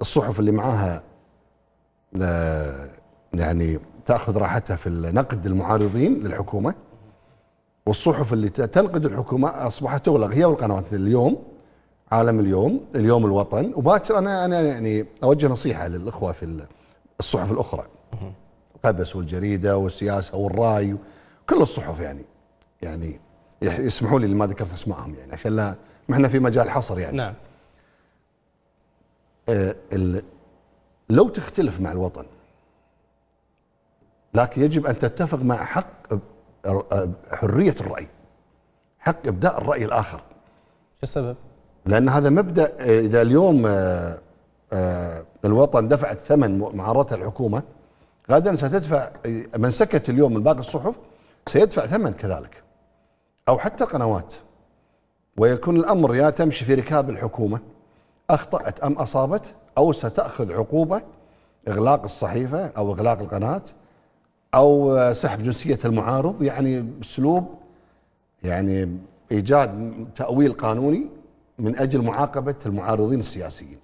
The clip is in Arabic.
الصحف اللي معاها آه، يعني تاخذ راحتها في نقد المعارضين للحكومه والصحف اللي تنقد الحكومه اصبحت تغلق هي والقنوات اليوم عالم اليوم اليوم الوطن وباكر انا انا يعني اوجه نصيحه للاخوه في الصحف الاخرى قبس والجريده والسياسه والراي كل الصحف يعني يعني يسمحوا لي ما ذكرت اسمائهم يعني عشان لا ما احنا في مجال حصر يعني نعم آه، لو تختلف مع الوطن لكن يجب ان تتفق مع حق آه، حريه الراي حق ابداء الراي الاخر السبب لان هذا مبدا آه، اذا اليوم الوطن دفعت ثمن معارضتها الحكومه غدا ستدفع من سكت اليوم من باقي الصحف سيدفع ثمن كذلك او حتى القنوات ويكون الامر يا تمشي في ركاب الحكومه أخطأت أم أصابت أو ستأخذ عقوبة إغلاق الصحيفة أو إغلاق القناة أو سحب جنسية المعارض يعني أسلوب يعني إيجاد تأويل قانوني من أجل معاقبة المعارضين السياسيين